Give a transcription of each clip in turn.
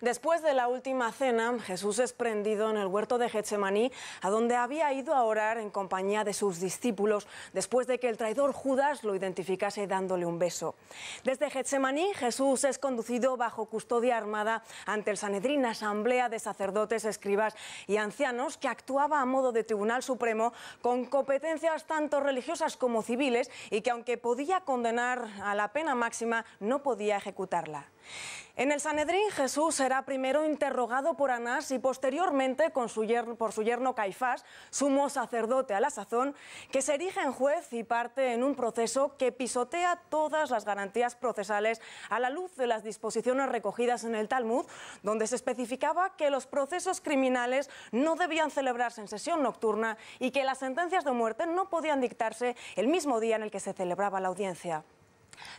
Después de la última cena, Jesús es prendido en el huerto de Getsemaní, a donde había ido a orar en compañía de sus discípulos, después de que el traidor Judas lo identificase dándole un beso. Desde Getsemaní, Jesús es conducido bajo custodia armada ante el Sanedrín, asamblea de sacerdotes, escribas y ancianos, que actuaba a modo de Tribunal Supremo con competencias tanto religiosas como civiles y que aunque podía condenar a la pena máxima, no podía ejecutarla. En el Sanedrín, Jesús será primero interrogado por Anás y posteriormente por su yerno Caifás, sumo sacerdote a la sazón, que se erige en juez y parte en un proceso que pisotea todas las garantías procesales a la luz de las disposiciones recogidas en el Talmud, donde se especificaba que los procesos criminales no debían celebrarse en sesión nocturna y que las sentencias de muerte no podían dictarse el mismo día en el que se celebraba la audiencia.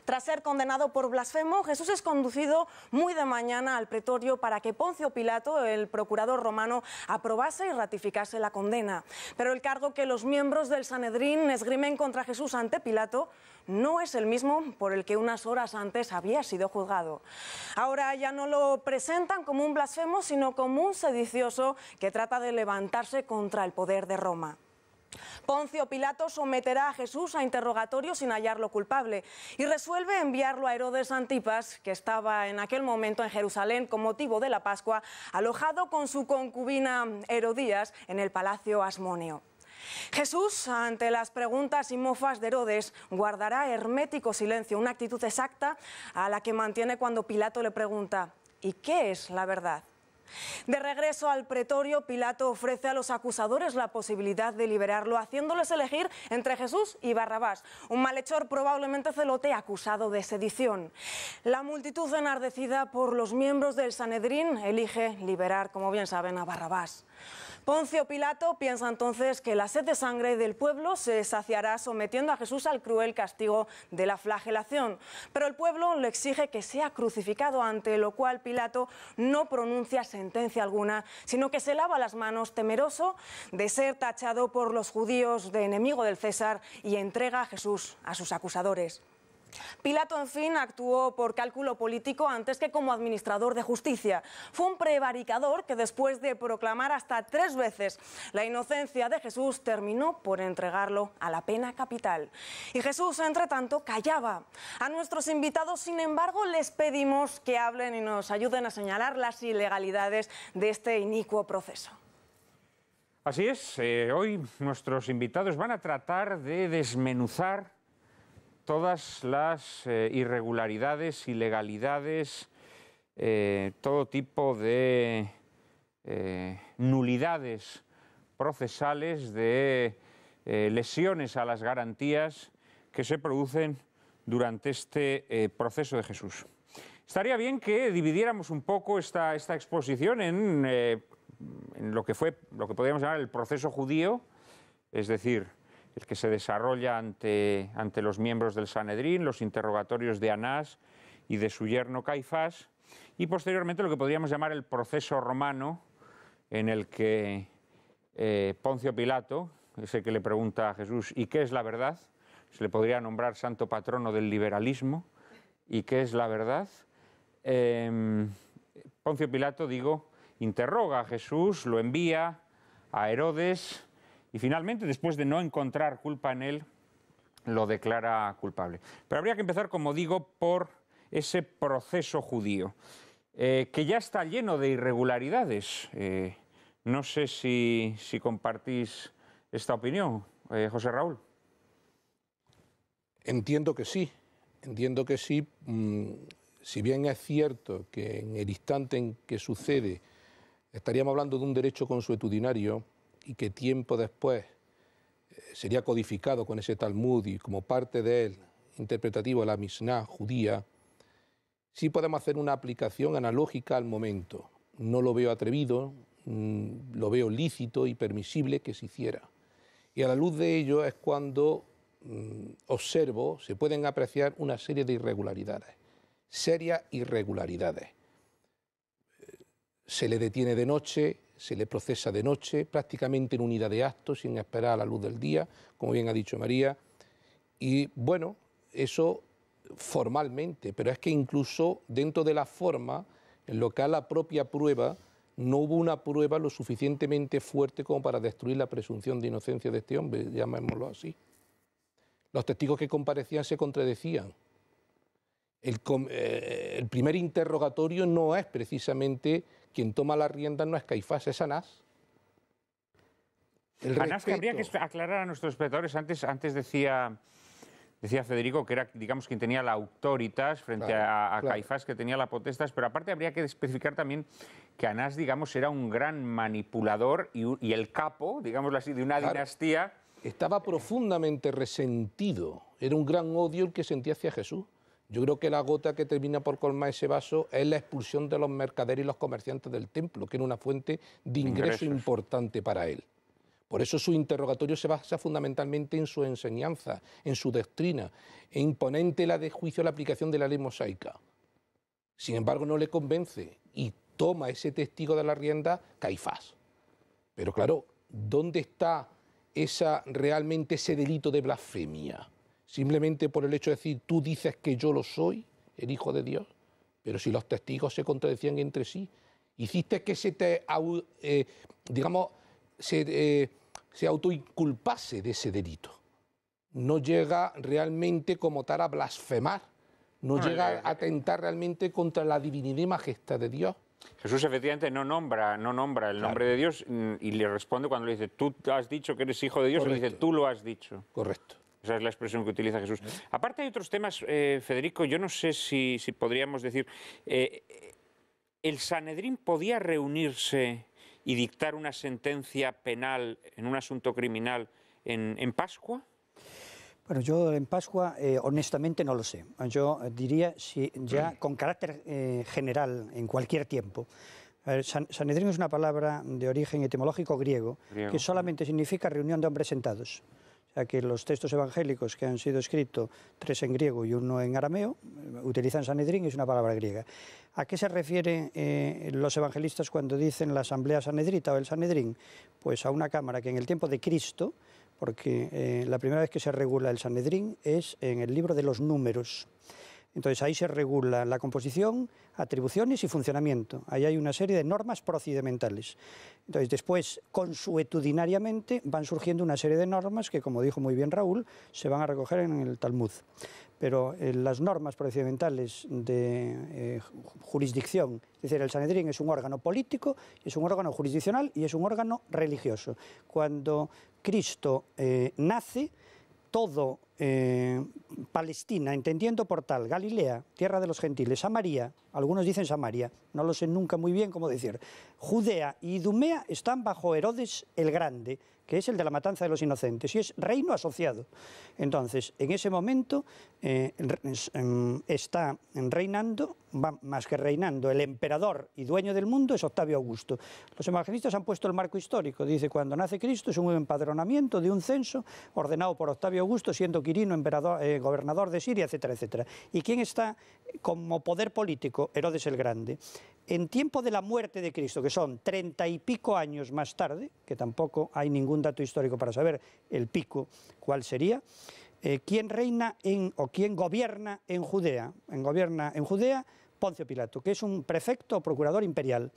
Tras ser condenado por blasfemo, Jesús es conducido muy de mañana al pretorio para que Poncio Pilato, el procurador romano, aprobase y ratificase la condena. Pero el cargo que los miembros del Sanedrín esgrimen contra Jesús ante Pilato no es el mismo por el que unas horas antes había sido juzgado. Ahora ya no lo presentan como un blasfemo, sino como un sedicioso que trata de levantarse contra el poder de Roma. Poncio Pilato someterá a Jesús a interrogatorio sin hallarlo culpable y resuelve enviarlo a Herodes Antipas, que estaba en aquel momento en Jerusalén con motivo de la Pascua, alojado con su concubina Herodías en el palacio Asmonio. Jesús, ante las preguntas y mofas de Herodes, guardará hermético silencio, una actitud exacta a la que mantiene cuando Pilato le pregunta, ¿y qué es la verdad? De regreso al pretorio, Pilato ofrece a los acusadores la posibilidad de liberarlo, haciéndoles elegir entre Jesús y Barrabás, un malhechor probablemente celote acusado de sedición. La multitud enardecida por los miembros del Sanedrín elige liberar, como bien saben, a Barrabás. Poncio Pilato piensa entonces que la sed de sangre del pueblo se saciará sometiendo a Jesús al cruel castigo de la flagelación, pero el pueblo le exige que sea crucificado, ante lo cual Pilato no pronuncia sentencia alguna, sino que se lava las manos temeroso de ser tachado por los judíos de enemigo del César y entrega a Jesús a sus acusadores. Pilato, en fin, actuó por cálculo político antes que como administrador de justicia. Fue un prevaricador que después de proclamar hasta tres veces la inocencia de Jesús, terminó por entregarlo a la pena capital. Y Jesús, entre tanto, callaba. A nuestros invitados, sin embargo, les pedimos que hablen y nos ayuden a señalar las ilegalidades de este inicuo proceso. Así es, eh, hoy nuestros invitados van a tratar de desmenuzar todas las eh, irregularidades, ilegalidades, eh, todo tipo de eh, nulidades procesales, de lesiones a las garantías que se producen durante este proceso de Jesús. Estaría bien que dividiéramos un poco esta, exposición en, lo que fue lo que podríamos llamar el proceso judío, es decir, el que se desarrolla ante, ante los miembros del Sanedrín, los interrogatorios de Anás y de su yerno Caifás, y posteriormente lo que podríamos llamar el proceso romano, en el que eh, Poncio Pilato, ese que le pregunta a Jesús, ¿y qué es la verdad? Se le podría nombrar santo patrono del liberalismo, ¿y qué es la verdad? Em, Poncio Pilato, digo, interroga a Jesús, lo envía a Herodes, y finalmente, después de no encontrar culpa en él, lo declara culpable. Pero habría que empezar, como digo, por ese proceso judío, eh, que ya está lleno de irregularidades. Eh, no sé si, compartís esta opinión, eh, José Raúl. Entiendo que sí, entiendo que sí. Mm, si bien es cierto que en el instante en que sucede estaríamos hablando de un derecho consuetudinario, y que tiempo después eh, sería codificado con ese Talmud y como parte de él interpretativo de la Mishnah judía, ...si podemos hacer una aplicación analógica al momento. No lo veo atrevido, mm, lo veo lícito y permisible que se hiciera. Y a la luz de ello es cuando mm, observo, se pueden apreciar una serie de irregularidades, serias irregularidades. Eh, se le detiene de noche, se le procesa de noche, prácticamente en unidad de actos, sin esperar a la luz del día, como bien ha dicho María. Y bueno, eso formalmente, pero es que incluso dentro de la forma, en lo que a la propia prueba, no hubo una prueba lo suficientemente fuerte como para destruir la presunción de inocencia de este hombre, llamémoslo así. Los testigos que comparecían se contradecían. el eh, primer interrogatorio no es precisamente quien toma la rienda no es Caifás, es Anás. El Anás, que habría que aclarar a nuestros espectadores, antes, antes decía... Decía Federico que era, digamos, quien tenía la autoritas frente a, Caifás, que tenía la potestas, pero aparte habría que especificar también que Anás, digamos, era un gran manipulador y, el capo, digámoslo así, de una dinastía. Estaba profundamente resentido, era un gran odio el que sentía hacia Jesús. Yo creo que la gota que termina por colmar ese vaso es la expulsión de los mercaderes y los comerciantes del templo, que era una fuente de ingreso importante para él. Por eso su interrogatorio se basa fundamentalmente en su enseñanza, en su doctrina, en imponente la de juicio a la aplicación de la ley mosaica. Sin embargo, no le convence y toma ese testigo de la rienda Caifás. Pero claro, ¿dónde está esa, realmente ese delito de blasfemia? simplemente por el hecho de decir, tú dices que yo lo soy, el Hijo de Dios, pero si los testigos se contradecían entre sí, hiciste que se te, eh, digamos, se, eh, se autoinculpase de ese delito. No llega realmente como tal a blasfemar, no llega a atentar realmente contra la divinidad y majestad de Dios. Jesús efectivamente no nombra, no nombra el nombre de Dios mm, y le responde cuando le dice, tú has dicho que eres hijo de Dios, le dice, tú lo has dicho. Correcto. Esa es la expresión que utiliza Jesús. Aparte hay otros temas, eh, Federico, yo no sé si, podríamos decir, eh, ¿el Sanedrín podía reunirse y dictar una sentencia penal en un asunto criminal en, Pascua? Bueno, yo en Pascua eh, honestamente no lo sé. Yo diría si ya con carácter general en cualquier tiempo. Sanedrín es una palabra de origen etimológico griego que solamente significa reunión de hombres sentados ya que los textos evangélicos que han sido escritos, tres en griego y uno en arameo, utilizan Sanedrín, es una palabra griega. ¿A qué se refieren eh, los evangelistas cuando dicen la asamblea sanedrita o el Sanedrín? Pues a una cámara que en el tiempo de Cristo, porque eh, la primera vez que se regula el Sanedrín es en el libro de los números. Entonces ahí se regula la composición, atribuciones y funcionamiento. Ahí hay una serie de normas procedimentales. Entonces después, consuetudinariamente, van surgiendo una serie de normas que, como dijo muy bien Raúl, se van a recoger en el Talmud. Pero eh, las normas procedimentales de eh, jurisdicción, es decir, el Sanedrín es un órgano político, es un órgano jurisdiccional y es un órgano religioso. Cuando Cristo eh, nace, todo eh, Palestina, entendiendo por tal Galilea, tierra de los gentiles, Samaria, algunos dicen Samaria, no lo sé nunca muy bien cómo decir, Judea y Idumea están bajo Herodes el Grande, que es el de la matanza de los inocentes, y es reino asociado. Entonces, en ese momento eh, em, está reinando más que reinando, el emperador y dueño del mundo es Octavio Augusto. Los evangelistas han puesto el marco histórico. Dice, cuando nace Cristo es un empadronamiento de un censo ordenado por Octavio Augusto, siendo Quirino eh, gobernador de Siria, etcétera, etcétera. ¿Y quién está como poder político? Herodes el Grande. En tiempo de la muerte de Cristo, que son treinta y pico años más tarde, que tampoco hay ningún dato histórico para saber el pico cuál sería, quien eh, ¿quién reina en, o quién gobierna en Judea? En, gobierna en Judea Poncio Pilato, que es un prefecto o procurador imperial.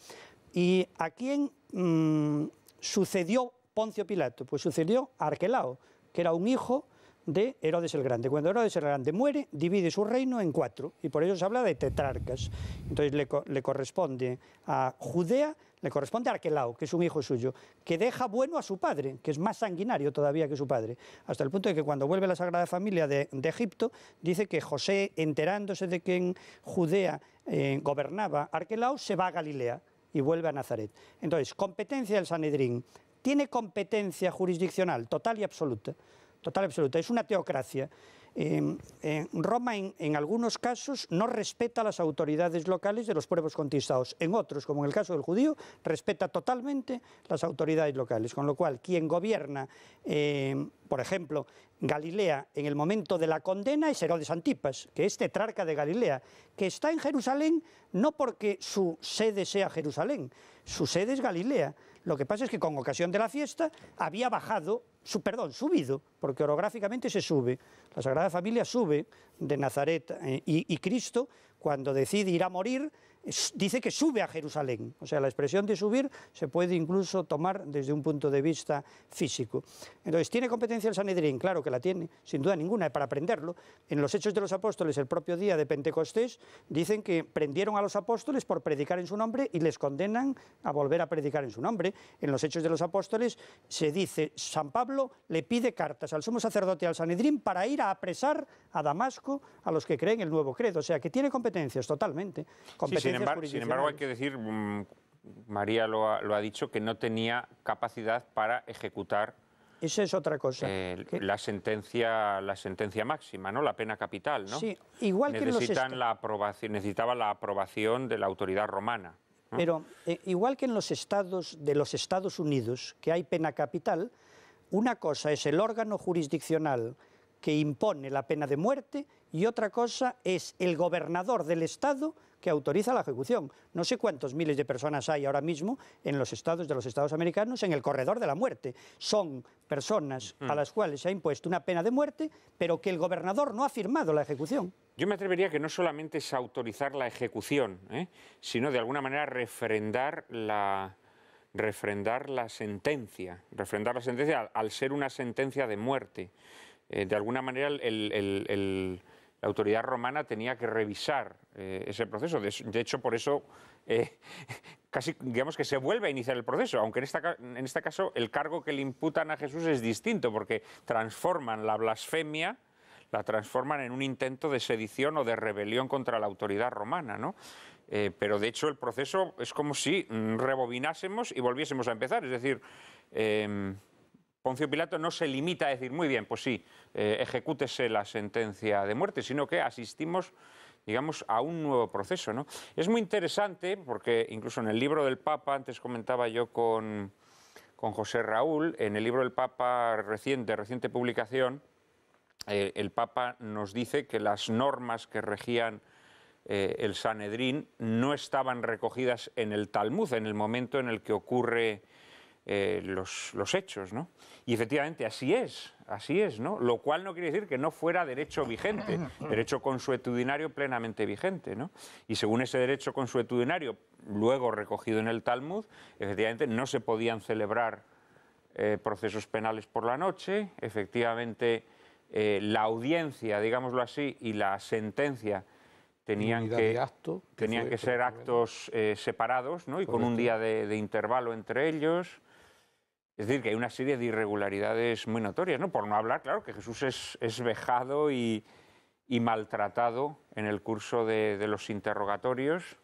¿Y a quién mm, sucedió Poncio Pilato? Pues sucedió a Arquelao, que era un hijo de Herodes el Grande. Cuando Herodes el Grande muere, divide su reino en cuatro, y por ello se habla de tetrarcas. Entonces le, corresponde a Judea, le corresponde a Arquelao, que es un hijo suyo, que deja bueno a su padre, que es más sanguinario todavía que su padre, hasta el punto de que cuando vuelve la Sagrada Familia de, Egipto, dice que José, enterándose de que en Judea eh, gobernaba Arquelao, se va a Galilea y vuelve a Nazaret. Entonces, competencia del Sanedrín. Tiene competencia jurisdiccional total y absoluta total absoluta. Es una teocracia. Em, eh, Roma en, algunos casos no respeta las autoridades locales de los pueblos conquistados, en otros, como en el caso del judío, respeta totalmente las autoridades locales, con lo cual quien gobierna, em, por ejemplo, Galilea en el momento de la condena es Herodes Antipas, que es tetrarca de Galilea, que está en Jerusalén no porque su sede sea Jerusalén, su sede es Galilea. Lo que pasa es que con ocasión de la fiesta había bajado perdón, subido, porque orográficamente se sube. La Sagrada Familia sube de Nazaret eh, y Cristo, cuando decide ir a morir, dice que sube a Jerusalén. O sea, la expresión de subir se puede incluso tomar desde un punto de vista físico. Entonces, ¿tiene competencia el Sanedrín? Claro que la tiene, sin duda ninguna, para aprenderlo. En los Hechos de los Apóstoles, el propio día de Pentecostés, dicen que prendieron a los apóstoles por predicar en su nombre y les condenan a volver a predicar en su nombre. En los Hechos de los Apóstoles se dice, San Pablo le pide cartas al sumo sacerdote y al Sanedrín para ir a apresar a Damasco a los que creen el nuevo credo. O sea, que tiene competencias totalmente. Competencias sin, embargo, hay que decir, mm, María lo ha, dicho, que no tenía capacidad para ejecutar. Esa es otra cosa. Eh, la, sentencia, la sentencia máxima, ¿no? La pena capital, ¿no? Sí, igual que en los la aprobación, Necesitaba la aprobación de la autoridad romana. Pero eh, igual que en los estados de los Estados Unidos, que hay pena capital, una cosa es el órgano jurisdiccional que impone la pena de muerte y otra cosa es el gobernador del Estado que autoriza la ejecución. No sé cuántos miles de personas hay ahora mismo en los estados de los estados americanos en el corredor de la muerte. Son personas a las cuales se ha impuesto una pena de muerte, pero que el gobernador no ha firmado la ejecución. Yo me atrevería que no solamente es autorizar la ejecución, ¿eh? sino de alguna manera refrendar la, refrendar la sentencia, refrendar la sentencia al, ser una sentencia de muerte. Eh, de alguna manera el, la autoridad romana tenía que revisar eh, ese proceso. De, hecho, por eso eh, casi digamos que se vuelve a iniciar el proceso, aunque en, esta, en este caso el cargo que le imputan a Jesús es distinto, porque transforman la blasfemia la transforman en un intento de sedición o de rebelión contra la autoridad romana, eh, pero de hecho el proceso es como si mm, rebobinásemos y volviésemos a empezar, es decir, em, Poncio Pilato no se limita a decir, muy bien, pues sí, eh, ejecútese la sentencia de muerte, sino que asistimos digamos, a un nuevo proceso. ¿no? Es muy interesante porque incluso en el libro del Papa, antes comentaba yo con, José Raúl, en el libro del Papa reciente, reciente publicación, eh, el Papa nos dice que las normas que regían eh, el Sanedrín no estaban recogidas en el Talmud, en el momento en el que ocurre eh, los, hechos, ¿no? Y efectivamente así es, así es, ¿no? Lo cual no quiere decir que no fuera derecho vigente, derecho consuetudinario plenamente vigente, ¿no? Y según ese derecho consuetudinario, luego recogido en el Talmud, efectivamente no se podían celebrar eh, procesos penales por la noche, efectivamente eh, la audiencia, digámoslo así, y la sentencia tenían que, tenían que ser actos separados ¿no? y con un día de, intervalo entre ellos. Es decir, que hay una serie de irregularidades muy notorias, ¿no? Por no hablar, claro, que Jesús es, es vejado y, y, maltratado en el curso de, de los interrogatorios,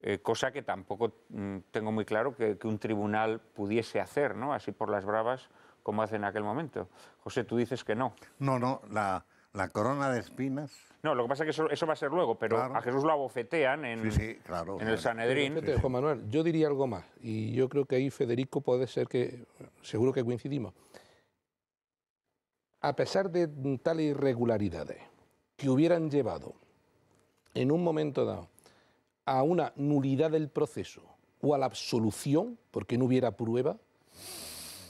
eh, cosa que tampoco mm, tengo muy claro que, que, un tribunal pudiese hacer, ¿no? Así por las bravas, como hace en aquel momento. José, tú dices que no. No, no, la, ¿La corona de espinas? No, lo que pasa es que eso, va a ser luego, pero a Jesús lo abofetean en, en el Sanedrín. Manuel, yo diría algo más, y yo creo que ahí Federico puede ser que, seguro que coincidimos. A pesar de tal irregularidades que hubieran llevado en un momento dado a una nulidad del proceso o a la absolución, porque no hubiera prueba,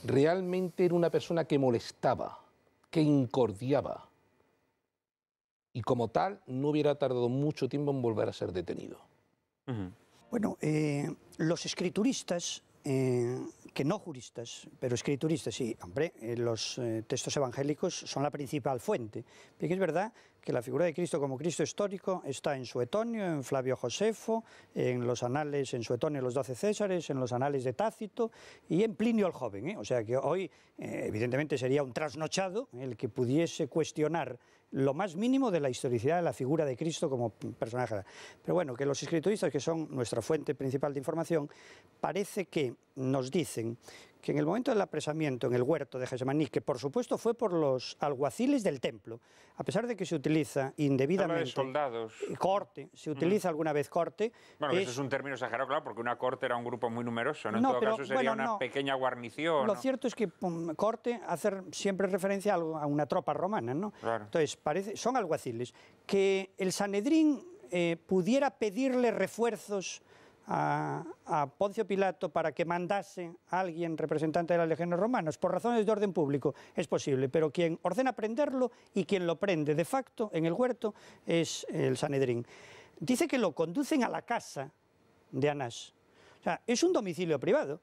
realmente era una persona que molestaba, que incordiaba y como tal no hubiera tardado mucho tiempo en volver a ser detenido. Bueno, eh, los escrituristas, eh, que no juristas, pero escrituristas, sí, hombre, eh, los textos evangélicos son la principal fuente, porque es verdad que la figura de Cristo como Cristo histórico está en Suetonio, en Flavio Josefo, en los anales, en Suetonio los doce Césares, en los anales de Tácito y en Plinio el Joven. ¿eh? O sea que hoy, eh, evidentemente, sería un trasnochado el que pudiese cuestionar lo más mínimo de la historicidad de la figura de Cristo como personaje. Pero bueno, que los escrituristas, que son nuestra fuente principal de información, parece que nos dicen que en el momento del apresamiento en el huerto de Gesemaní, que por supuesto fue por los alguaciles del templo, a pesar de que se utiliza indebidamente... De soldados. Eh, corte, se utiliza alguna vez corte. Bueno, eso es un término exagerado, claro, porque una corte era un grupo muy numeroso, ¿no? en todo caso sería una pequeña guarnición. Lo cierto es que corte hacer siempre referencia a, una tropa romana, ¿no? Entonces, parece, son alguaciles. Que el Sanedrín eh, pudiera pedirle refuerzos a, Poncio Pilato para que mandase a alguien representante de las legiones romanas, por razones de orden público, es posible, pero quien ordena prenderlo y quien lo prende de facto en el huerto es el Sanedrín. Dice que lo conducen a la casa de Anás. es un domicilio privado,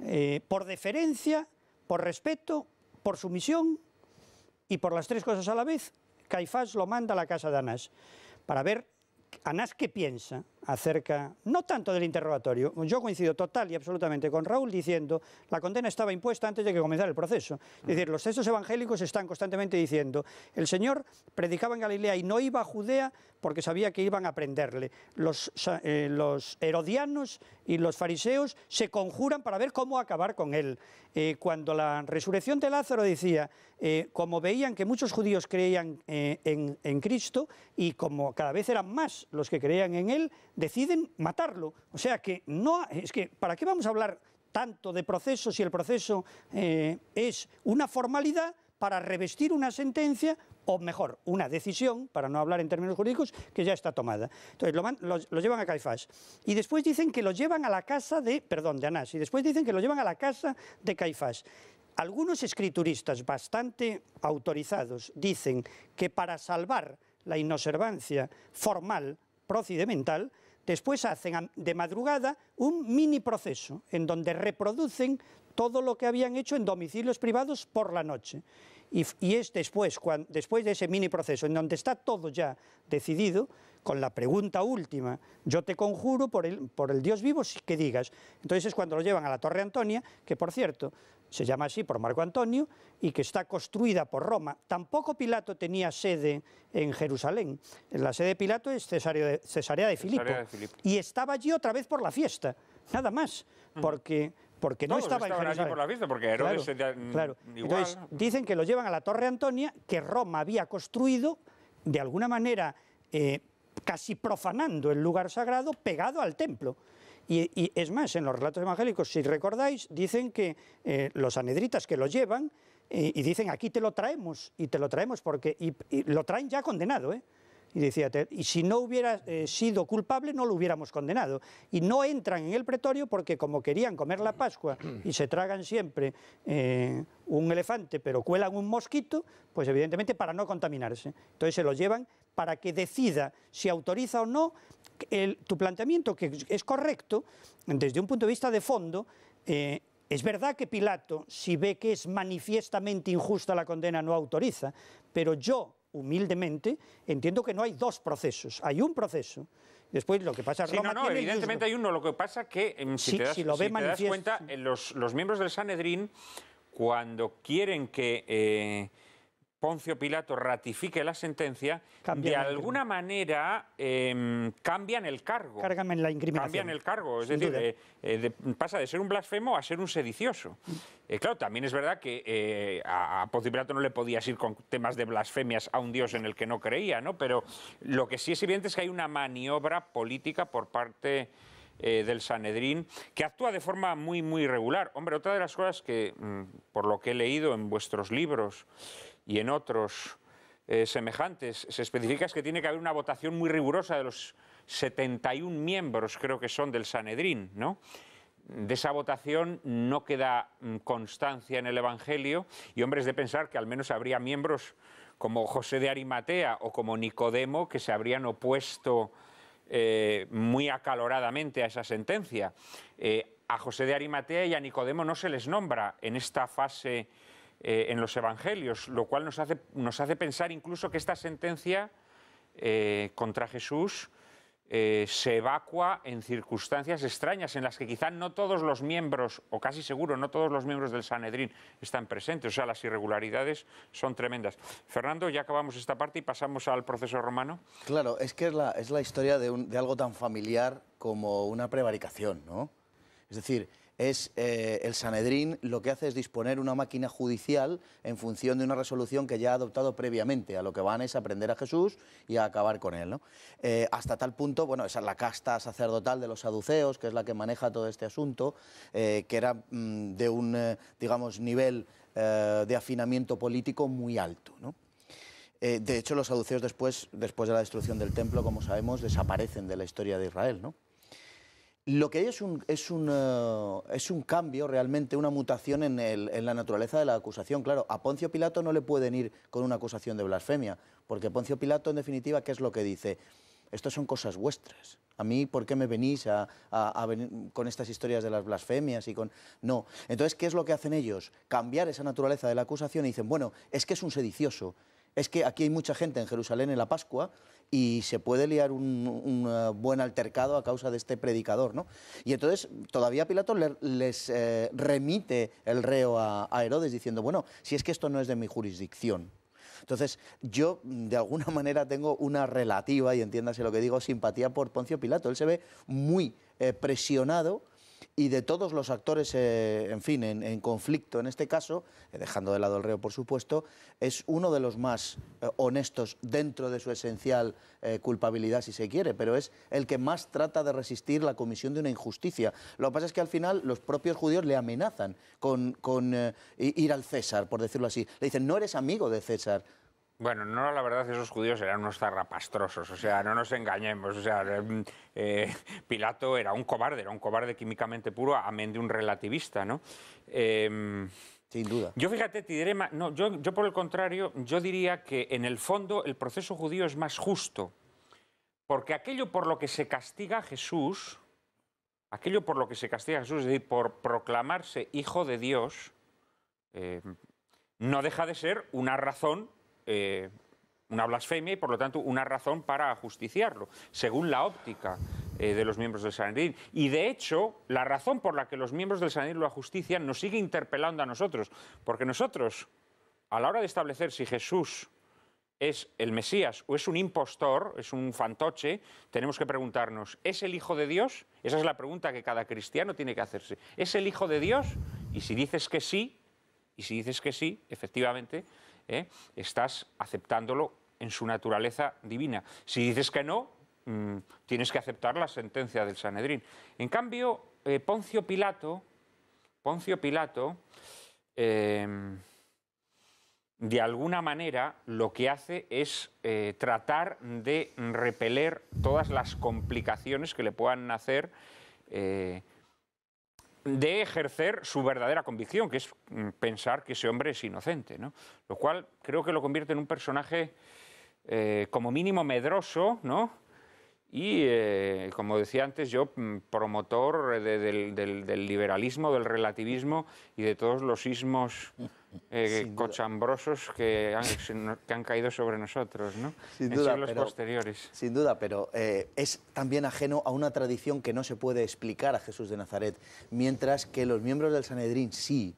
eh, por deferencia, por respeto, por sumisión y por las tres cosas a la vez, Caifás lo manda a la casa de Anás para ver Anás, ¿qué piensa acerca, no tanto del interrogatorio? Yo coincido total y absolutamente con Raúl diciendo la condena estaba impuesta antes de que comenzara el proceso. Es decir, los textos evangélicos están constantemente diciendo el Señor predicaba en Galilea y no iba a Judea porque sabía que iban a prenderle. Los, eh, los herodianos y los fariseos se conjuran para ver cómo acabar con él. Eh, cuando la resurrección de Lázaro decía, eh, como veían que muchos judíos creían eh, en Cristo y como cada vez eran más los que creían en él, deciden matarlo. O sea que no, es que, ¿para qué vamos a hablar tanto de proceso si el proceso eh, es una formalidad para revestir una sentencia o mejor, una decisión, para no hablar en términos jurídicos, que ya está tomada. Entonces, lo, lo, llevan a Caifás. Y después dicen que lo llevan a la casa de, perdón, de Anás, y después dicen que lo llevan a la casa de Caifás. Algunos escrituristas bastante autorizados dicen que para salvar la inobservancia formal, procedimental, después hacen de madrugada un mini proceso en donde reproducen todo lo que habían hecho en domicilios privados por la noche. Y, es después, después de ese mini proceso, en donde está todo ya decidido, con la pregunta última, yo te conjuro por el, por el Dios vivo que digas. Entonces es cuando lo llevan a la Torre Antonia, que por cierto se llama así por Marco Antonio y que está construida por Roma. Tampoco Pilato tenía sede en Jerusalén. La sede de Pilato es Cesarea de, Cesarea de, Filipo. Y estaba allí otra vez por la fiesta, nada más, mm. porque porque no estaba en Allí por la vista, porque Herodes claro, mm, dicen que lo llevan a la Torre Antonia, que Roma había construido, de alguna manera eh, casi profanando el lugar sagrado pegado al templo. Y, es más, en los relatos evangélicos, si recordáis, dicen que eh, los anedritas que lo llevan eh, y dicen aquí te lo traemos y te lo traemos porque y, lo traen ya condenado, ¿eh? Y decía, y si no hubiera eh, sido culpable no lo hubiéramos condenado. Y no entran en el pretorio porque como querían comer la Pascua y se tragan siempre un elefante pero cuelan un mosquito, pues evidentemente para no contaminarse. Entonces se lo llevan para que decida si autoriza o no tu planteamiento, que es correcto desde un punto de vista de fondo. Eh, es verdad que Pilato, si ve que es manifiestamente injusta la condena, no autoriza, pero yo, humildemente, entiendo que no hay dos procesos, hay un proceso. Después lo que pasa Roma no, no, evidentemente hay uno, lo que pasa que si, cuenta, eh, los, miembros del Sanedrín, cuando quieren que... Eh, Poncio Pilato ratifique la sentencia, de alguna manera em, cambian el cargo. Cárgame la incriminación. Cambian el cargo, es decir, eh, eh, pasa de ser un blasfemo a ser un sedicioso. Eh, claro, también es verdad que a, Poncio Pilato no le podías ir con temas de blasfemias a un dios en el que no creía, ¿no? Pero lo que sí es evidente es que hay una maniobra política por parte... del Sanedrín, que actúa de forma muy, muy regular Hombre, otra de las cosas que, mm, por lo que he leído en vuestros libros y en otros eh, semejantes, se especifica que tiene que haber una votación muy rigurosa de los 71 miembros, creo que son, del Sanedrín, ¿no? de esa votación no queda mm, constancia en el Evangelio y hombres de pensar que al menos habría miembros como José de Arimatea o como Nicodemo que se habrían opuesto eh, muy acaloradamente a esa sentencia. Eh, a José de Arimatea y a Nicodemo no se les nombra en esta fase eh, en los evangelios, lo cual nos hace, nos hace pensar incluso que esta sentencia eh, contra Jesús eh, se evacua en circunstancias extrañas en las que quizá no todos los miembros, o casi seguro no todos los miembros del Sanedrín están presentes. O sea, las irregularidades son tremendas. Fernando, ya acabamos esta parte y pasamos al proceso romano. Claro, es que es la, historia de, de algo tan familiar como una prevaricación, ¿no? Es decir, es eh, el Sanedrín lo que hace es disponer una máquina judicial en función de una resolución que ya ha adoptado previamente. A lo que van es a aprender a Jesús y a acabar con él. ¿no? Eh, hasta tal punto, bueno, esa es la casta sacerdotal de los saduceos, que es la que maneja todo este asunto, eh, que era mm, de un, digamos, nivel de afinamiento político muy alto. ¿no? de hecho, los saduceos después, después de la destrucción del templo, como sabemos, desaparecen de la historia de Israel, ¿no? Lo que hay es un, es un, eh, cambio realmente, una mutación en, la naturaleza de la acusación. Claro, a Poncio Pilato no le pueden ir con una acusación de blasfemia, porque Poncio Pilato, en definitiva, ¿qué es lo que dice? Estas son cosas vuestras. A mí, ¿por qué me venís con estas historias de las blasfemias y con...? No. Entonces, ¿qué es lo que hacen ellos? Cambiar esa naturaleza de la acusación y dicen, bueno, es que es un sedicioso, es que aquí hay mucha gente en Jerusalén en la Pascua y se puede liar un, eh, buen altercado a causa de este predicador, ¿no? Y entonces todavía Pilato les eh, remite el reo a, Herodes diciendo, bueno, si es que esto no es de mi jurisdicción, entonces, yo de alguna manera tengo una relativa, y entiéndase lo que digo, simpatía por Poncio Pilato. Él se ve muy eh, presionado y de todos los actores, eh, en fin, en, conflicto en este caso, eh, dejando de lado el reo, por supuesto, es uno de los más eh, honestos dentro de su esencial culpabilidad, si se quiere, pero es el que más trata de resistir la comisión de una injusticia. Lo que pasa es que al final los propios judíos le amenazan con, con ir al César, por decirlo así. Le dicen, no eres amigo de César. Bueno, no, la verdad, esos judíos eran unos zarrapastrosos, o sea, no nos engañemos. O sea, eh, eh, Pilato era un cobarde, era un cobarde químicamente puro, amén de un relativista, ¿no? Em, Sin duda. Yo fíjate, te diré no, yo, por el contrario, yo diría que en el fondo el proceso judío es más justo, porque aquello por lo que se castiga a Jesús, aquello por lo que se castiga a Jesús, es decir, por proclamarse hijo de Dios, em, no deja de ser una razón eh, una blasfemia y, por lo tanto, una razón para ajusticiarlo, según la óptica eh, de los miembros del Sanedrín. Y, de hecho, la razón por la que los miembros del Sanedrín lo ajustician nos sigue interpelando a nosotros, porque nosotros, a la hora de establecer si Jesús es el Mesías o es un impostor, es un fantoche, tenemos que preguntarnos, ¿es el Hijo de Dios? Esa es la pregunta que cada cristiano tiene que hacerse. ¿Es el Hijo de Dios? Y si dices que sí, y si dices que sí, efectivamente, ¿eh? estás aceptándolo en su naturaleza divina. Si dices que no, mm, tienes que aceptar la sentencia del Sanedrín. En cambio, eh, Poncio Pilato, Poncio Pilato, em, de alguna manera lo que hace es eh, tratar de repeler todas las complicaciones que le puedan hacer de ejercer su verdadera convicción, que es mm, pensar que ese hombre es inocente, ¿no? Lo cual creo que lo convierte en un personaje eh, como mínimo medroso, ¿no? Y, eh, como decía antes, yo mm, promotor del, del liberalismo, del relativismo y de todos los ismos eh, cochambrosos que han, caído sobre nosotros, ¿no? Sin duda, posteriores. Sin duda, pero eh, es también ajeno a una tradición que no se puede explicar a Jesús de Nazaret, mientras que los miembros del Sanedrín sí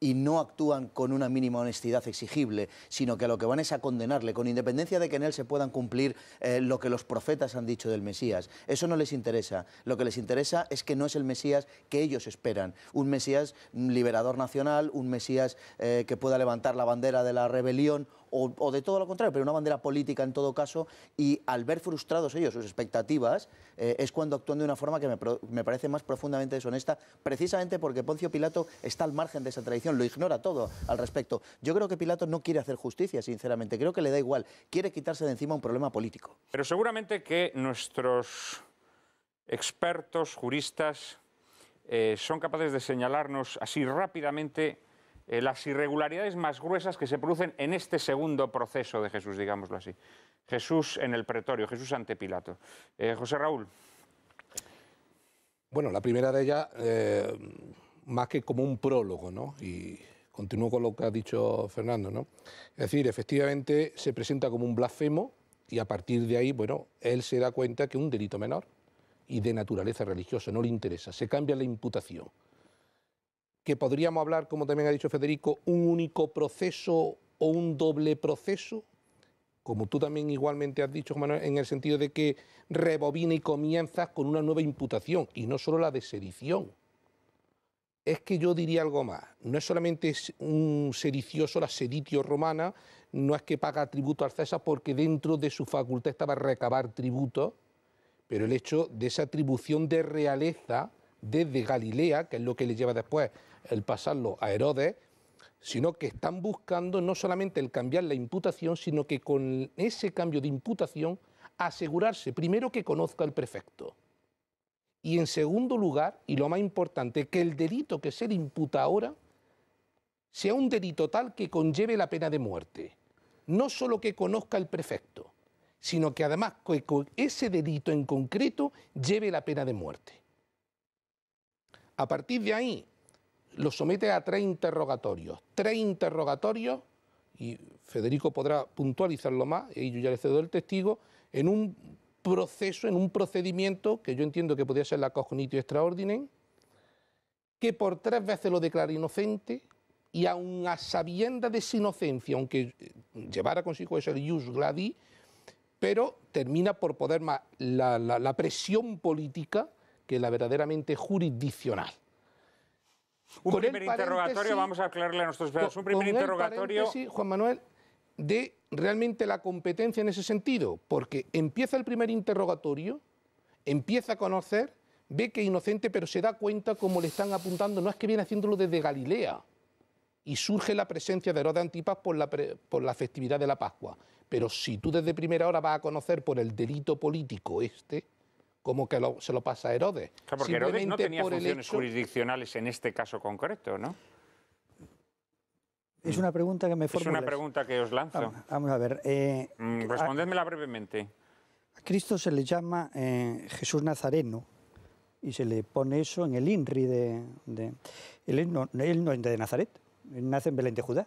y no actúan con una mínima honestidad exigible, sino que lo que van es a condenarle, con independencia de que en él se puedan cumplir eh, lo que los profetas han dicho del Mesías. Eso no les interesa. Lo que les interesa es que no es el Mesías que ellos esperan. Un Mesías liberador nacional, un Mesías eh, que pueda levantar la bandera de la rebelión o, de todo lo contrario, pero una bandera política en todo caso, y al ver frustrados ellos sus expectativas, eh, es cuando actúan de una forma que me, parece más profundamente deshonesta, precisamente porque Poncio Pilato está al margen de esa tradición, lo ignora todo al respecto. Yo creo que Pilato no quiere hacer justicia, sinceramente, creo que le da igual, quiere quitarse de encima un problema político. Pero seguramente que nuestros expertos, juristas, eh, son capaces de señalarnos así rápidamente eh, las irregularidades más gruesas que se producen en este segundo proceso de Jesús, digámoslo así. Jesús en el pretorio, Jesús ante Pilato. Eh, José Raúl. Bueno, la primera de ellas, eh, más que como un prólogo, ¿no? Y continúo con lo que ha dicho Fernando, ¿no? Es decir, efectivamente se presenta como un blasfemo y a partir de ahí, bueno, él se da cuenta que un delito menor y de naturaleza religiosa no le interesa, se cambia la imputación que podríamos hablar, como también ha dicho Federico, un único proceso o un doble proceso, como tú también igualmente has dicho, Manuel, en el sentido de que rebobina y comienzas con una nueva imputación, y no solo la de sedición. Es que yo diría algo más, no es solamente un sedicioso, la seditio romana, no es que paga tributo al César porque dentro de su facultad estaba recabar tributo, pero el hecho de esa atribución de realeza desde Galilea, que es lo que le lleva después el pasarlo a Herodes, sino que están buscando no solamente el cambiar la imputación, sino que con ese cambio de imputación asegurarse primero que conozca el prefecto y en segundo lugar, y lo más importante, que el delito que se le imputa ahora sea un delito tal que conlleve la pena de muerte. No solo que conozca el prefecto, sino que además ese delito en concreto lleve la pena de muerte. A partir de ahí, lo somete a tres interrogatorios. Tres interrogatorios, y Federico podrá puntualizarlo más, y yo ya le cedo el testigo, en un proceso, en un procedimiento que yo entiendo que podría ser la cognitio extraordinen, que por tres veces lo declara inocente y aun a sabienda de su inocencia, aunque eh, llevara consigo ese el jus gladi, pero termina por poder más la, la presión política que la verdaderamente jurisdiccional. Un primer interrogatorio, vamos a aclararle a nuestros un primer interrogatorio... Juan Manuel, de realmente la competencia en ese sentido, porque empieza el primer interrogatorio, empieza a conocer, ve que es inocente, pero se da cuenta como le están apuntando, no es que viene haciéndolo desde Galilea, y surge la presencia de Herodes Antipas por la, por la festividad de la Pascua. Pero si tú desde primera hora vas a conocer por el delito político este, como que se lo pasa a Herodes. Claro, porque Herodes no tenía funciones jurisdiccionales en este caso concreto, ¿no? Es una pregunta que me forma. Es una pregunta que os lanzo. Vamos, a ver. Eh, mm, brevemente. A Cristo se le llama eh, Jesús Nazareno y se le pone eso en el INRI de... él, no, él no es de Nazaret, él nace en Belén de Judá.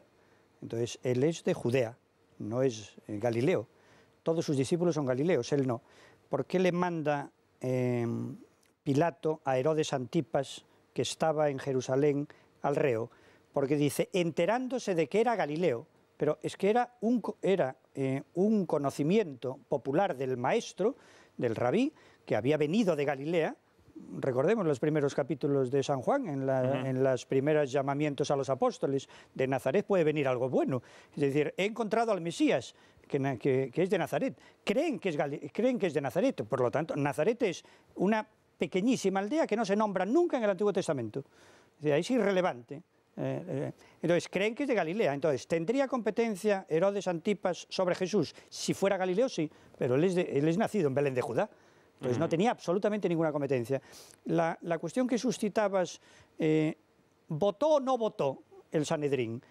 Entonces, él es de Judea, no es eh, Galileo. Todos sus discípulos son galileos, él no. ¿Por qué le manda Em, Pilato a Herodes Antipas, que estaba en Jerusalén al reo, porque dice, enterándose de que era Galileo, pero es que era un, era, eh, un conocimiento popular del maestro, del rabí, que había venido de Galilea, recordemos los primeros capítulos de San Juan, en, los primeros las primeras llamamientos a los apóstoles, de Nazaret puede venir algo bueno. Es decir, he encontrado al Mesías, que, es de Nazaret. Creen que es, creen que es de Nazaret, por lo tanto, Nazaret es una pequeñísima aldea que no se nombra nunca en el Antiguo Testamento. ahí Es irrelevante. Eh, eh, entonces, creen que es de Galilea. Entonces, ¿tendría competencia Herodes Antipas sobre Jesús? Si fuera Galileo, sí, pero él es, él es nacido en Belén de Judá. Entonces, no tenía absolutamente ninguna competencia. La, cuestión que suscitabas, eh, ¿votó o no votó el Sanedrín?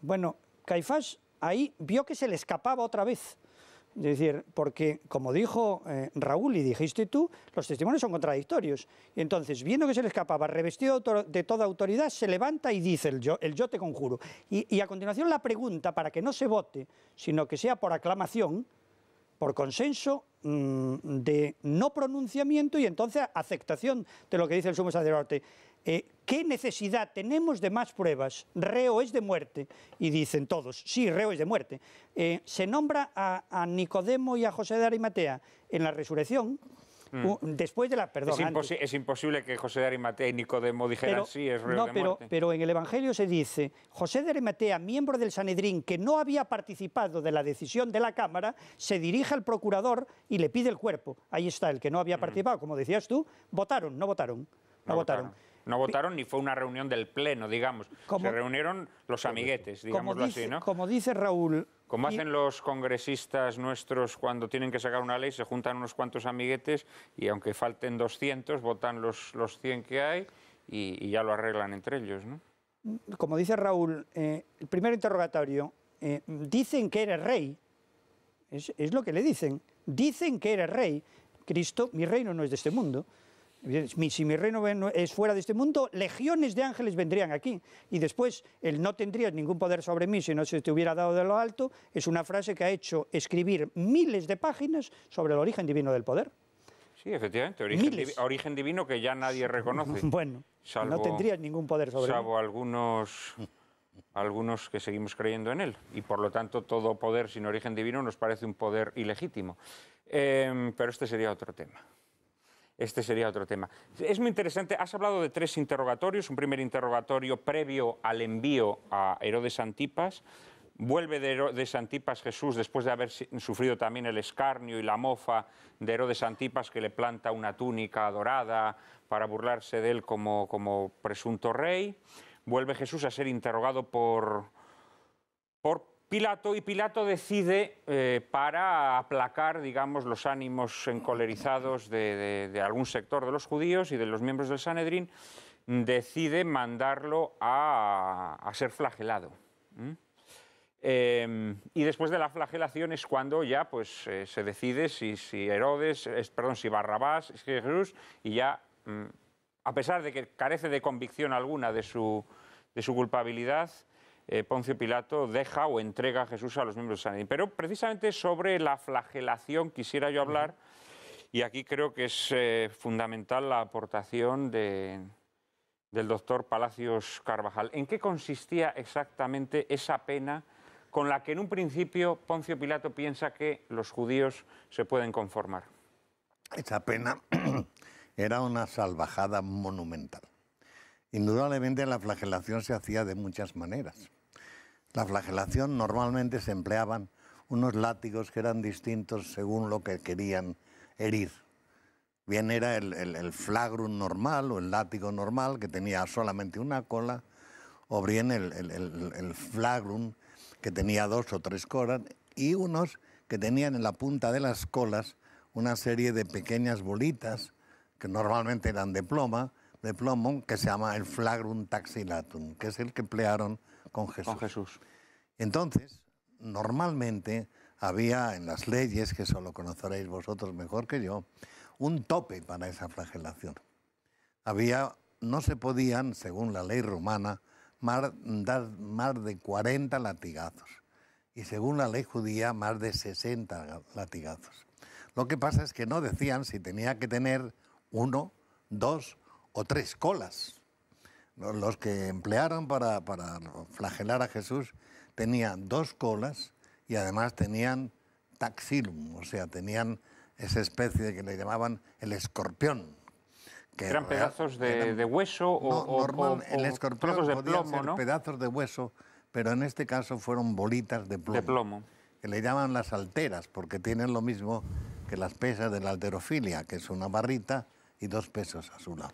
Bueno, Caifás ahí vio que se le escapaba otra vez. Es decir, porque como dijo eh, Raúl y dijiste tú, los testimonios son contradictorios. Y entonces, viendo que se le escapaba, revestido de toda autoridad, se levanta y dice el yo, te conjuro. Y, a continuación la pregunta, para que no se vote, sino que sea por aclamación, por consenso mm, de no pronunciamiento y entonces aceptación de lo que dice el sumo sacerdote. Eh, ¿qué necesidad tenemos de más pruebas? Reo es de muerte. Y dicen todos, sí, reo es de muerte. Eh, se nombra a, Nicodemo y a José de Arimatea en la resurrección. Mm. Después de la perdón. Es, es, imposible que José de Arimatea y Nicodemo dijeran sí, es reo de pero, muerte. pero en el Evangelio se dice: José de Arimatea, miembro del Sanedrín que no había participado de la decisión de la Cámara, se dirige al procurador y le pide el cuerpo. Ahí está, el que no había mm. participado, como decías tú, votaron, no votaron. No, votaron. No votaron ni fue una reunión del Pleno, digamos. Se reunieron los amiguetes, digámoslo así, ¿no? Como dice Raúl, como hacen los congresistas nuestros cuando tienen que sacar una ley, se juntan unos cuantos amiguetes y aunque falten 200, votan los, los 100 que hay y, ya lo arreglan entre ellos. ¿no? Como dice Raúl, eh, el primer interrogatorio, eh, dicen que eres rey, es, es lo que le dicen, dicen que eres rey, Cristo, mi reino no es de este mundo, si mi reino es fuera de este mundo, legiones de ángeles vendrían aquí. Y después, el no tendrías ningún poder sobre mí si no se te hubiera dado de lo alto, es una frase que ha hecho escribir miles de páginas sobre el origen divino del poder. Sí, efectivamente, origen, origen divino que ya nadie reconoce. bueno, no tendrías ningún poder sobre algunos algunos que seguimos creyendo en él. Y por lo tanto, todo poder sin origen divino nos parece un poder ilegítimo. Em, pero este sería otro tema este sería otro tema. Es muy interesante, has hablado de tres interrogatorios, un primer interrogatorio previo al envío a Herodes Antipas, vuelve de, Herodes Antipas Jesús después de haber sufrido también el escarnio y la mofa de Herodes Antipas que le planta una túnica dorada para burlarse de él como, como presunto rey, vuelve Jesús a ser interrogado por, por Pilato y Pilato decide, eh, para aplacar, digamos, los ánimos encolerizados de, algún sector de los judíos y de los miembros del Sanedrín, decide mandarlo a, ser flagelado. Em, y después de la flagelación es cuando ya pues, eh, se decide si, Herodes, es, perdón, si Barrabás, Jesús, y ya, mm, a pesar de que carece de convicción alguna de su, de su culpabilidad, eh, Poncio Pilato deja o entrega a Jesús a los miembros de Sanedín. Pero precisamente sobre la flagelación quisiera yo hablar, y aquí creo que es eh, fundamental la aportación del doctor Palacios Carvajal. ¿En qué consistía exactamente esa pena con la que en un principio Poncio Pilato piensa que los judíos se pueden conformar? Esa pena era una salvajada monumental. Indudablemente la flagelación se hacía de muchas maneras. La flagelación normalmente se empleaban unos látigos que eran distintos según lo que querían herir. Bien era el, flagrum normal o el látigo normal que tenía solamente una cola, o bien el, flagrum que tenía dos o tres colas, y unos que tenían en la punta de las colas una serie de pequeñas bolitas que normalmente eran de plomo, de plomo, que se llama el flagrum taxilatum, que es el que emplearon con Jesús. Entonces, normalmente había en las leyes, que solo conoceréis vosotros mejor que yo, un tope para esa flagelación. Había, no se podían, según la ley romana, dar más de 40 latigazos y según la ley judía más de 60 latigazos. Lo que pasa es que no decían si tenía que tener uno, dos o tres colas. Los que emplearon para, flagelar a Jesús tenían dos colas y además tenían taxilum, o sea, tenían esa especie que le llamaban el escorpión. Que ¿Eran pedazos de, hueso o, el escorpión de plomo, ¿no? pedazos de hueso, pero en este caso fueron bolitas de plomo. De plomo. Que le llaman las alteras, porque tienen lo mismo que las pesas de la alterofilia, que es una barrita y dos pesos a su lado.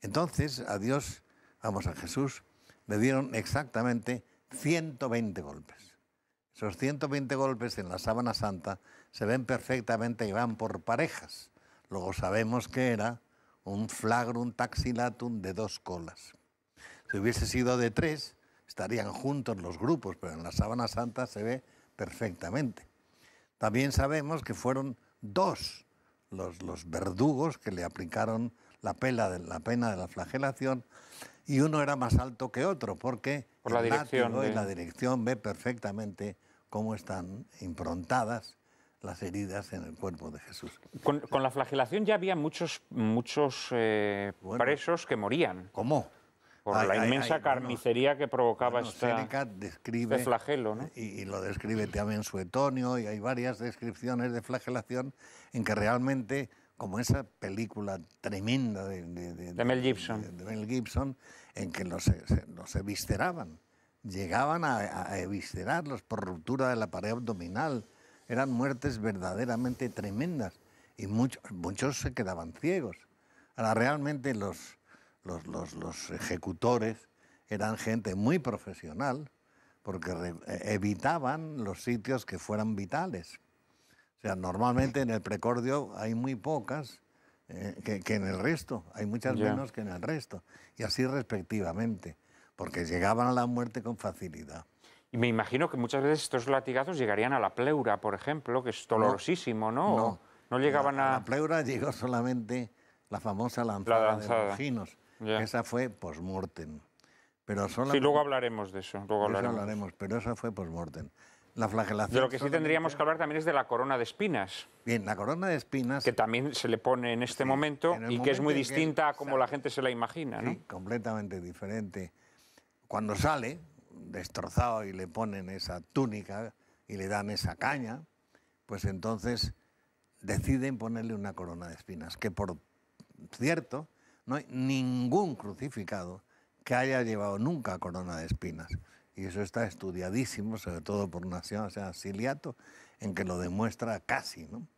Entonces a Dios, vamos a Jesús, le dieron exactamente 120 golpes. Esos 120 golpes en la sábana santa se ven perfectamente y van por parejas. Luego sabemos que era un flagrum taxilatum de dos colas. Si hubiese sido de tres, estarían juntos los grupos, pero en la sábana santa se ve perfectamente. También sabemos que fueron dos los, los verdugos que le aplicaron la pena de la, flagelación, y uno era más alto que otro, porque Por la dirección la dirección ve perfectamente cómo están improntadas las heridas en el cuerpo de Jesús. Con, la flagelación ya había muchos, muchos eh, presos que morían. ¿Cómo? Por la inmensa carnicería que provocaba esta, describe, este flagelo. Y, y, lo describe también Suetonio, y hay varias descripciones de flagelación en que realmente como esa película tremenda de, Mel, Gibson. en que los, eh, evisceraban, llegaban a, a, eviscerarlos por ruptura de la pared abdominal, eran muertes verdaderamente tremendas y muchos, muchos se quedaban ciegos. Ahora realmente los, los, ejecutores eran gente muy profesional porque eh, evitaban los sitios que fueran vitales o sea, normalmente en el precordio hay muy pocas eh, que, en el resto, hay muchas menos que en el resto, y así respectivamente, porque llegaban a la muerte con facilidad. Y me imagino que muchas veces estos latigazos llegarían a la pleura, por ejemplo, que es dolorosísimo, ¿no? No, no, llegaban a... La pleura llegó solamente la famosa lanzada, de los Yeah. Esa fue post-mortem. Pero luego hablaremos de eso. Luego pero esa fue post-mortem. De lo que sí tendríamos que hablar también es de la corona de espinas. Bien, la corona de espinas. Que también se le pone en este momento y que es muy distinta a como la gente se la imagina, completamente diferente. Cuando sale, destrozado y le ponen esa túnica y le dan esa caña, pues entonces deciden ponerle una corona de espinas, que por cierto, no hay ningún crucificado que haya llevado nunca corona de espinas. Y eso está estudiadísimo, sobre todo por Nación, o sea, Ciliato, en que lo demuestra casi, ¿no?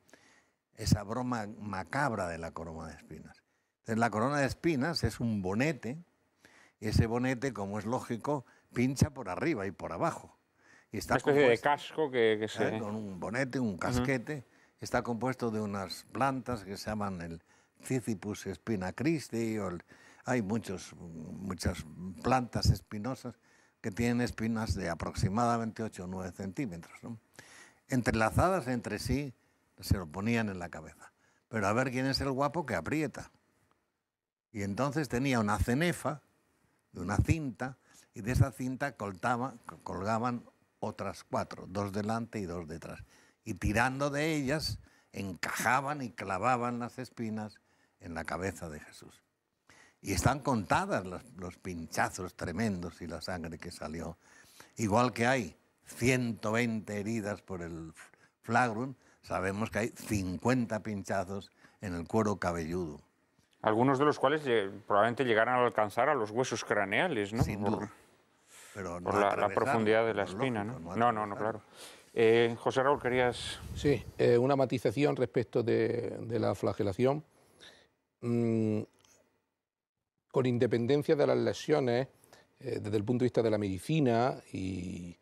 Esa broma macabra de la corona de espinas. Entonces, la corona de espinas es un bonete, y ese bonete, como es lógico, pincha por arriba y por abajo. Y está una especie de casco que, se... ¿Eh? Con un bonete, un casquete. Está compuesto de unas plantas que se llaman el Cicipus spina Christi el hay muchos, muchas plantas espinosas que tienen espinas de aproximadamente 8 o 9 centímetros, entrelazadas entre sí, se lo ponían en la cabeza. Pero a ver quién es el guapo que aprieta. Y entonces tenía una cenefa de una cinta y de esa cinta colgaban otras cuatro, dos delante y dos detrás. Y tirando de ellas encajaban y clavaban las espinas en la cabeza de Jesús. Y están contadas los, pinchazos tremendos y la sangre que salió. Igual que hay 120 heridas por el flagrum, sabemos que hay 50 pinchazos en el cuero cabelludo. Algunos de los cuales probablemente llegaran a alcanzar a los huesos craneales, ¿no? Sin duda. Por, Pero la, profundidad de la espina, ¿no? No, no, no, claro. Eh, José Raúl, querías. Sí, eh, una matización respecto de, la flagelación. Mm, con independencia de las lesiones, eh, desde el punto de vista de la medicina, y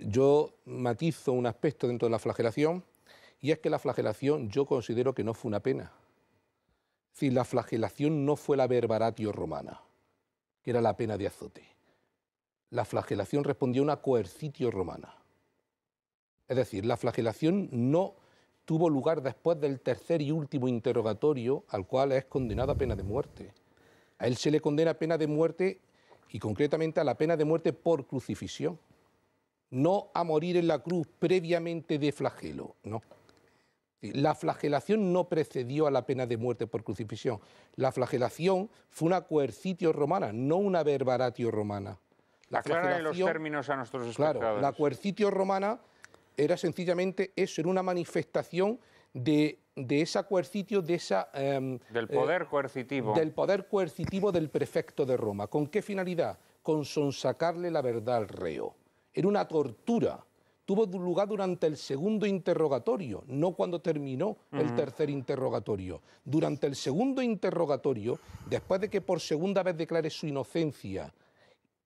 yo matizo un aspecto dentro de la flagelación, y es que la flagelación yo considero que no fue una pena. Es la flagelación no fue la verbaratio romana, que era la pena de azote. La flagelación respondió a una coercitio romana. Es decir, la flagelación no tuvo lugar después del tercer y último interrogatorio al cual es condenada a pena de muerte. A él se le condena a pena de muerte y concretamente a la pena de muerte por crucifixión. No a morir en la cruz previamente de flagelo, no. La flagelación no precedió a la pena de muerte por crucifixión. La flagelación fue una coercitio romana, no una verbaratio romana. La flagelación, los términos a nuestros espectadores. Claro, la coercitio romana era sencillamente eso, era una manifestación de, de esa coercitio, de esa... Em, del eh, poder coercitivo. Del poder coercitivo del prefecto de Roma. ¿Con qué finalidad? Con sonsacarle la verdad al reo. Era una tortura. Tuvo lugar durante el segundo interrogatorio, no cuando terminó el tercer interrogatorio. Durante el segundo interrogatorio, después de que por segunda vez declare su inocencia,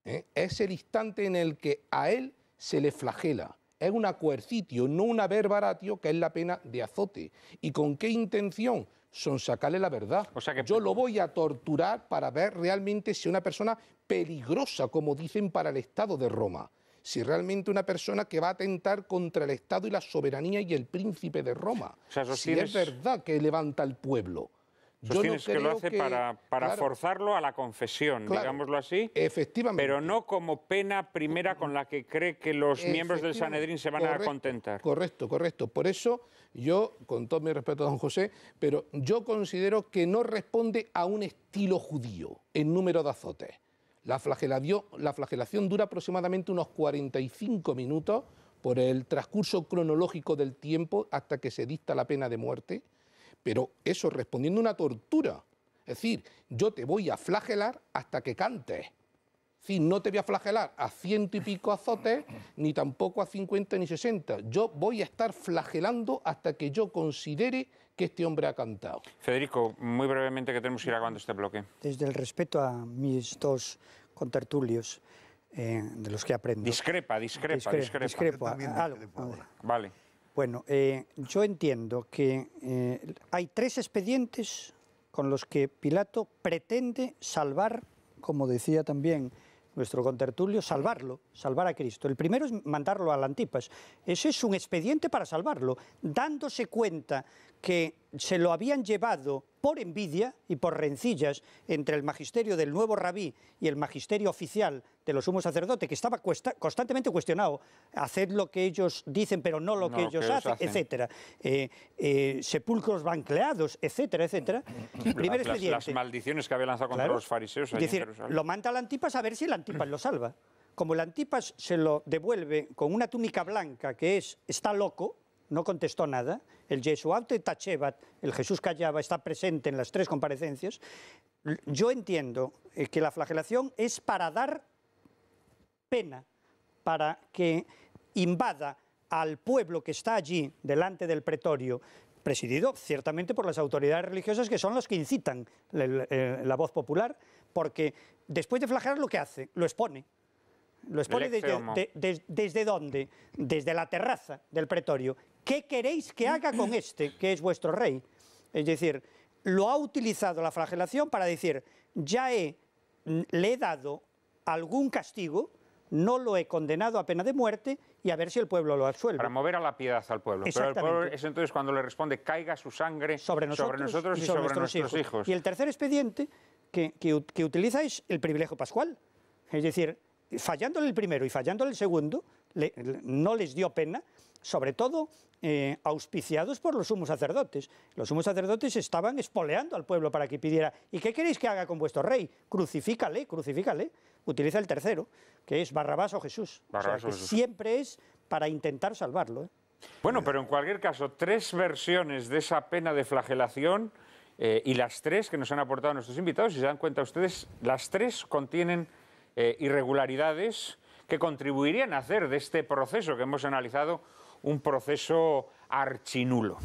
¿eh? es el instante en el que a él se le flagela es un acuercitio, no una verbaratio, que es la pena de azote. ¿Y con qué intención? Son sacarle la verdad. Yo lo voy a torturar para ver realmente si una persona peligrosa, como dicen para el Estado de Roma si realmente una persona que va a atentar contra el Estado y la soberanía y el príncipe de Roma. si es verdad que levanta el pueblo. Yo no que lo hace para, forzarlo a la confesión, digámoslo así. Efectivamente. Pero no como pena primera con la que cree que los miembros del Sanedrín se van a contentar. Correcto, correcto. Por eso yo, con todo mi respeto a don José, pero yo considero que no responde a un estilo judío en número de azotes. La la flagelación dura aproximadamente unos 45 minutos por el transcurso cronológico del tiempo hasta que se dicta la pena de muerte pero eso respondiendo a una tortura. Es decir, yo te voy a flagelar hasta que cantes. Si no te voy a flagelar a ciento y pico azotes, ni tampoco a cincuenta ni sesenta, Yo voy a estar flagelando hasta que yo considere que este hombre ha cantado. Federico, muy brevemente, que tenemos que ir acabando este bloque. Desde el respeto a mis dos contertulios, eh, de los que aprendo. Discrepa, discrepa, discrepa. Este vale. Bueno, eh, yo entiendo que eh, hay tres expedientes con los que Pilato pretende salvar, como decía también nuestro contertulio, salvarlo, salvar a Cristo. El primero es mandarlo a Antipas. Ese es un expediente para salvarlo, dándose cuenta que se lo habían llevado por envidia y por rencillas entre el magisterio del nuevo rabí y el magisterio oficial de los sumos sacerdotes, que estaba constantemente cuestionado, haced lo que ellos dicen, pero no lo que ellos hacen, etcétera, eh, eh, sepulcros bancleados, etcétera, etcétera. Primer las, maldiciones que había lanzado contra los fariseos. decir, lo manda al Antipas a ver si el Antipas lo salva. Como el Antipas se lo devuelve con una túnica blanca que es está loco, no contestó nada. El Yesuaute tachebat el Jesús Callaba, está presente en las tres comparecencias. Yo entiendo eh, que la flagelación es para dar pena, para que invada al pueblo que está allí, delante del pretorio, presidido ciertamente por las autoridades religiosas que son los que incitan la, eh, voz popular, porque después de flagelar lo que hace, lo expone. Lo expone desde, desde dónde? Desde la terraza del pretorio. ¿qué queréis que haga con este, que es vuestro rey? Es decir, lo ha utilizado la flagelación para decir, ya he, le he dado algún castigo, no lo he condenado a pena de muerte y a ver si el pueblo lo absuelve. Para mover a la piedad al pueblo. Pero el pueblo es entonces cuando le responde, caiga su sangre sobre nosotros, y, sobre, nuestros, hijos. Y el tercer expediente que, que, utiliza es el privilegio pascual. Es decir, fallándole el primero y fallándole el segundo, no les dio pena, sobre todo eh, auspiciados por los sumos sacerdotes. Los sumos sacerdotes estaban espoleando al pueblo para que pidiera, ¿y qué queréis que haga con vuestro rey? Crucifícale, crucifícale. Utiliza el tercero, que es Barrabás o Jesús. siempre es para intentar salvarlo. ¿eh? Bueno, pero en cualquier caso, tres versiones de esa pena de flagelación eh, y las tres que nos han aportado nuestros invitados, si se dan cuenta ustedes, las tres contienen irregularidades que contribuirían a hacer de este proceso que hemos analizado un proceso archinulo.